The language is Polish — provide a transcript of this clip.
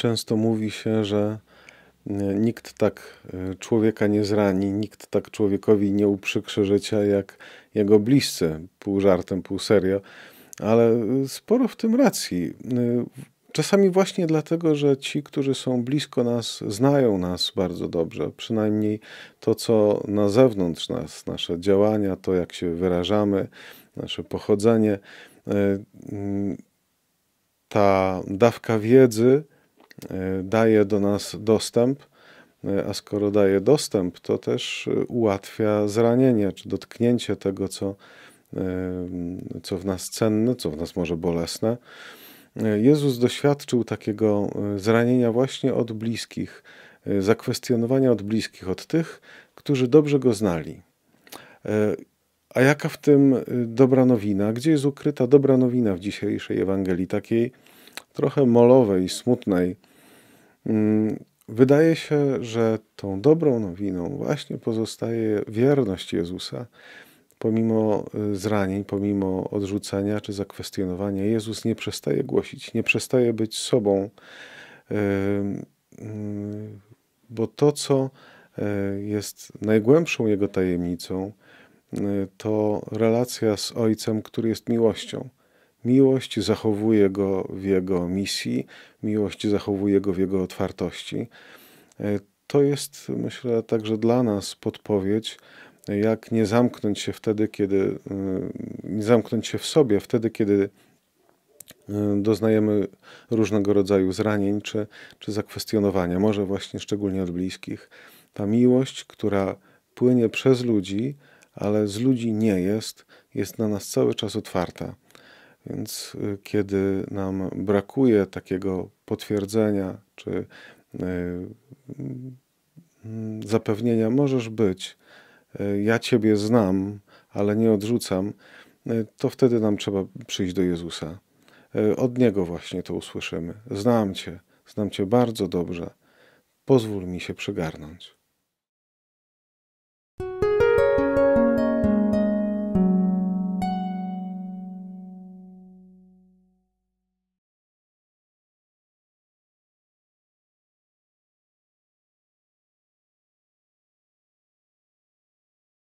często mówi się, że e, nikt tak e, człowieka nie zrani, nikt tak człowiekowi nie uprzykrzy życia jak jego bliscy, pół żartem, pół serio, ale e, sporo w tym racji. Czasami właśnie dlatego, że ci, którzy są blisko nas, znają nas bardzo dobrze, przynajmniej to, co na zewnątrz nas, nasze działania, to, jak się wyrażamy, nasze pochodzenie. Ta dawka wiedzy, E, daje do nas dostęp, e, a skoro daje dostęp, to też e, ułatwia zranienie czy dotknięcie tego, co, co w nas cenne, co w nas może bolesne. Jezus doświadczył takiego zranienia właśnie od bliskich, zakwestionowania od bliskich, od tych, którzy dobrze go znali. A jaka w tym dobra nowina? Gdzie jest ukryta dobra nowina w dzisiejszej Ewangelii, takiej trochę molowej, smutnej? Mm, wydaje się, że tą dobrą nowiną właśnie pozostaje wierność Jezusa. Pomimo y, zranień, pomimo odrzucenia czy zakwestionowania, Jezus nie przestaje głosić, nie przestaje być sobą, mm, bo to, co y, jest najgłębszą jego tajemnicą, y, to relacja z Ojcem, który jest miłością. Miłość zachowuje go w jego misji, miłość zachowuje go w jego otwartości. E, to jest, myślę, także dla nas podpowiedź, jak nie zamknąć się wtedy, kiedy e, nie zamknąć się w sobie, wtedy, kiedy e, doznajemy różnego rodzaju zranień czy, czy zakwestionowania, może właśnie szczególnie od bliskich. Ta miłość, która płynie przez ludzi, ale z ludzi nie jest, jest na nas cały czas otwarta. Więc y, kiedy nam brakuje takiego potwierdzenia czy y, mm, zapewnienia, możesz być, y, ja Ciebie znam, ale nie odrzucam, to wtedy nam trzeba przyjść do Jezusa. Od Niego właśnie to usłyszymy. Znam Cię, znam Cię bardzo dobrze. Pozwól mi się przygarnąć.